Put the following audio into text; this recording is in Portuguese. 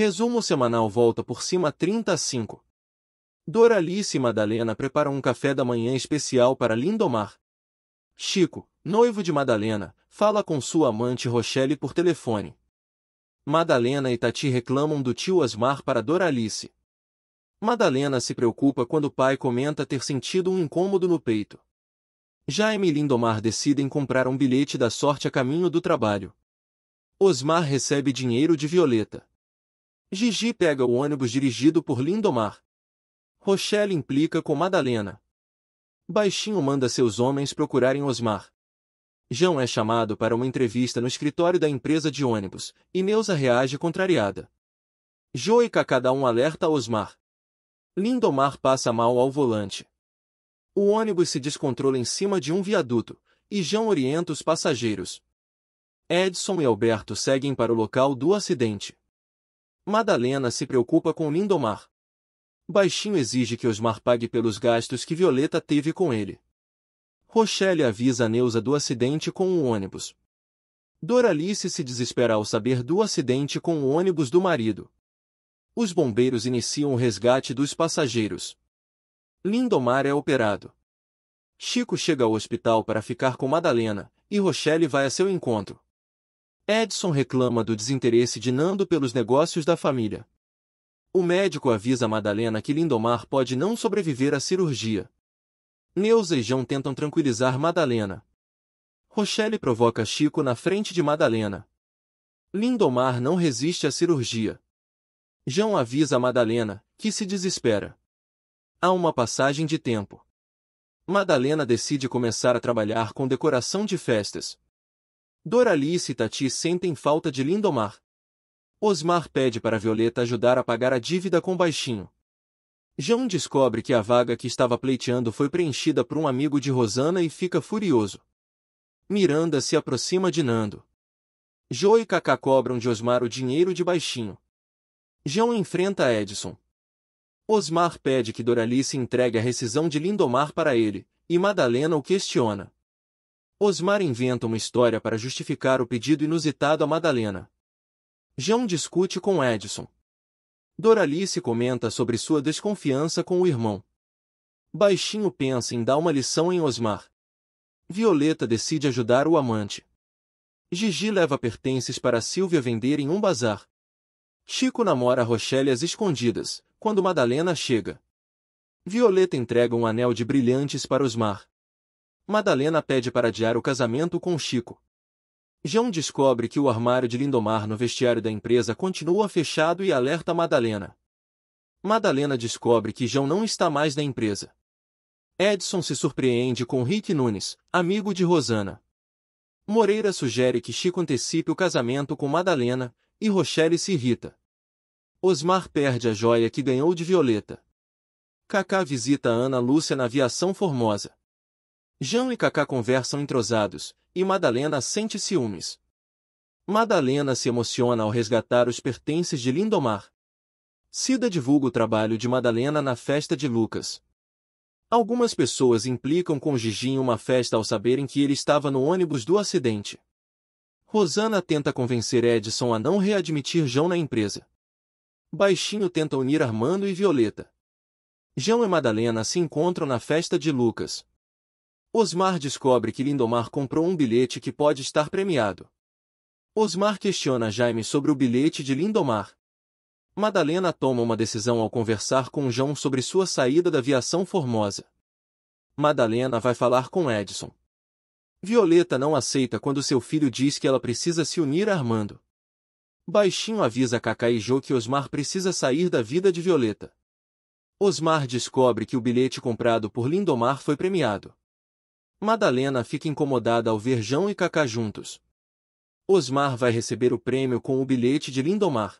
Resumo semanal volta por cima 35. Doralice e Madalena preparam um café da manhã especial para Lindomar. Chico, noivo de Madalena, fala com sua amante Rochelle por telefone. Madalena e Tati reclamam do tio Asmar para Doralice. Madalena se preocupa quando o pai comenta ter sentido um incômodo no peito. Jaime e Lindomar decidem comprar um bilhete da sorte a caminho do trabalho. Osmar recebe dinheiro de Violeta. Gigi pega o ônibus dirigido por Lindomar. Rochelle implica com Madalena. Baixinho manda seus homens procurarem Osmar. João é chamado para uma entrevista no escritório da empresa de ônibus, e Neuza reage contrariada. Joica cada um alerta Osmar. Lindomar passa mal ao volante. O ônibus se descontrola em cima de um viaduto, e João orienta os passageiros. Edson e Alberto seguem para o local do acidente. Madalena se preocupa com Lindomar. Baixinho exige que Osmar pague pelos gastos que Violeta teve com ele. Rochelle avisa Neusa Neuza do acidente com o um ônibus. Doralice se desespera ao saber do acidente com o ônibus do marido. Os bombeiros iniciam o resgate dos passageiros. Lindomar é operado. Chico chega ao hospital para ficar com Madalena, e Rochelle vai a seu encontro. Edson reclama do desinteresse de Nando pelos negócios da família. O médico avisa a Madalena que Lindomar pode não sobreviver à cirurgia. Neuza e João tentam tranquilizar Madalena. Rochelle provoca Chico na frente de Madalena. Lindomar não resiste à cirurgia. João avisa a Madalena, que se desespera. Há uma passagem de tempo. Madalena decide começar a trabalhar com decoração de festas, Doralice e Tati sentem falta de Lindomar. Osmar pede para Violeta ajudar a pagar a dívida com baixinho. João descobre que a vaga que estava pleiteando foi preenchida por um amigo de Rosana e fica furioso. Miranda se aproxima de Nando. Joe e Cacá cobram de Osmar o dinheiro de baixinho. João enfrenta Edson. Osmar pede que Doralice entregue a rescisão de Lindomar para ele, e Madalena o questiona. Osmar inventa uma história para justificar o pedido inusitado a Madalena. João discute com Edson. Doralice comenta sobre sua desconfiança com o irmão. Baixinho pensa em dar uma lição em Osmar. Violeta decide ajudar o amante. Gigi leva pertences para Silvia vender em um bazar. Chico namora Rochelle às escondidas, quando Madalena chega. Violeta entrega um anel de brilhantes para Osmar. Madalena pede para adiar o casamento com Chico. João descobre que o armário de Lindomar no vestiário da empresa continua fechado e alerta Madalena. Madalena descobre que João não está mais na empresa. Edson se surpreende com Rick Nunes, amigo de Rosana. Moreira sugere que Chico antecipe o casamento com Madalena, e Rochelle se irrita. Osmar perde a joia que ganhou de Violeta. Kaká visita Ana Lúcia na aviação formosa. Jean e Cacá conversam entrosados, e Madalena sente ciúmes. Madalena se emociona ao resgatar os pertences de Lindomar. Cida divulga o trabalho de Madalena na festa de Lucas. Algumas pessoas implicam com Gigi em uma festa ao saberem que ele estava no ônibus do acidente. Rosana tenta convencer Edson a não readmitir João na empresa. Baixinho tenta unir Armando e Violeta. João e Madalena se encontram na festa de Lucas. Osmar descobre que Lindomar comprou um bilhete que pode estar premiado. Osmar questiona Jaime sobre o bilhete de Lindomar. Madalena toma uma decisão ao conversar com João sobre sua saída da aviação formosa. Madalena vai falar com Edson. Violeta não aceita quando seu filho diz que ela precisa se unir a Armando. Baixinho avisa Cacá e Jô que Osmar precisa sair da vida de Violeta. Osmar descobre que o bilhete comprado por Lindomar foi premiado. Madalena fica incomodada ao ver João e Cacá juntos. Osmar vai receber o prêmio com o bilhete de Lindomar.